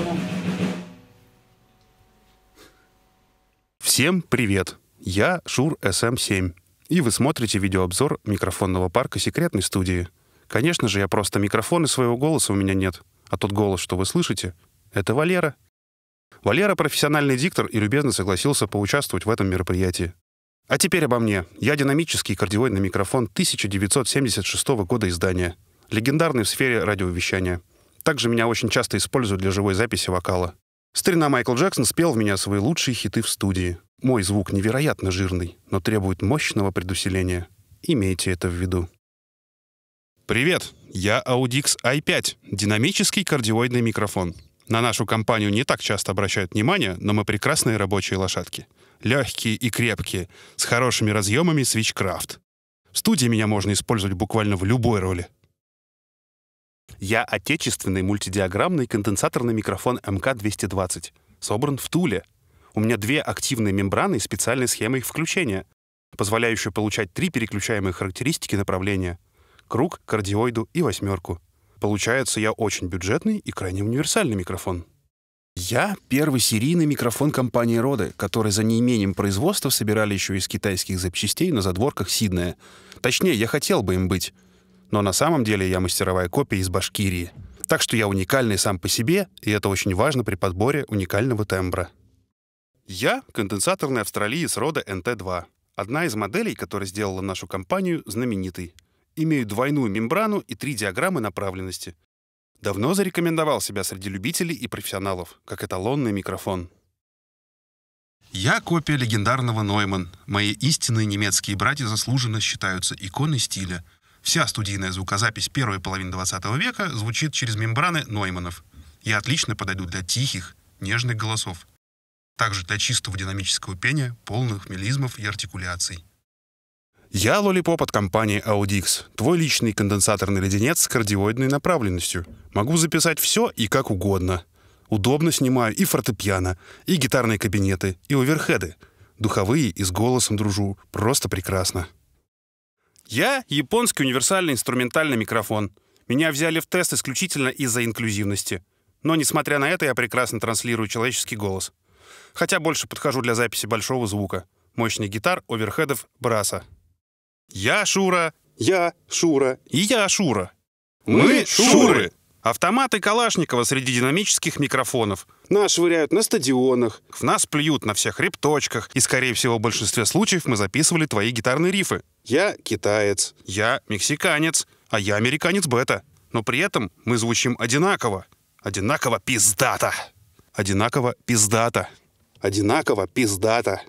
Поэтому... Всем привет! Я Шур СМ7, и вы смотрите видеообзор микрофонного парка секретной студии. Конечно же, я просто микрофон, и своего голоса у меня нет. А тот голос, что вы слышите, это Валера. Валера — профессиональный диктор и любезно согласился поучаствовать в этом мероприятии. А теперь обо мне. Я динамический кардиоидный микрофон 1976 года издания. Легендарный в сфере радиовещания — также меня очень часто используют для живой записи вокала. Старина Майкл Джексон спел в меня свои лучшие хиты в студии. Мой звук невероятно жирный, но требует мощного предусиления. Имейте это в виду. Привет, я Audix i5, динамический кардиоидный микрофон. На нашу компанию не так часто обращают внимание, но мы прекрасные рабочие лошадки. Легкие и крепкие, с хорошими разъемами Switchcraft. В студии меня можно использовать буквально в любой роли — я отечественный мультидиаграммный конденсаторный микрофон МК-220. Собран в Туле. У меня две активные мембраны и специальная схема их включения, позволяющая получать три переключаемые характеристики направления — круг, кардиоиду и восьмерку. Получается, я очень бюджетный и крайне универсальный микрофон. Я — первый серийный микрофон компании «Роды», который за неимением производства собирали еще из китайских запчастей на задворках Сиднея. Точнее, я хотел бы им быть — но на самом деле я мастеровая копия из Башкирии. Так что я уникальный сам по себе, и это очень важно при подборе уникального тембра. Я — конденсаторный с рода NT2. Одна из моделей, которая сделала нашу компанию знаменитой. Имею двойную мембрану и три диаграммы направленности. Давно зарекомендовал себя среди любителей и профессионалов, как эталонный микрофон. Я копия легендарного Нойман. Мои истинные немецкие братья заслуженно считаются иконой стиля — Вся студийная звукозапись первой половины 20 века звучит через мембраны Нойманов Я отлично подойдут для тихих, нежных голосов, также для чистого динамического пения, полных мелизмов и артикуляций. Я лолипоп от компании Audix, твой личный конденсаторный леденец с кардиоидной направленностью. Могу записать все и как угодно. Удобно снимаю и фортепиано, и гитарные кабинеты, и оверхеды. Духовые и с голосом дружу. Просто прекрасно. Я — японский универсальный инструментальный микрофон. Меня взяли в тест исключительно из-за инклюзивности. Но, несмотря на это, я прекрасно транслирую человеческий голос. Хотя больше подхожу для записи большого звука. Мощных гитар, оверхедов, браса. Я Шура, я Шура и я Шура. Мы Шуры! Автоматы Калашникова среди динамических микрофонов. Нас швыряют на стадионах. В нас плюют на всех репточках. И, скорее всего, в большинстве случаев мы записывали твои гитарные рифы. Я китаец. Я мексиканец. А я американец бета. Но при этом мы звучим одинаково. Одинаково пиздата. Одинаково пиздата. Одинаково пиздата.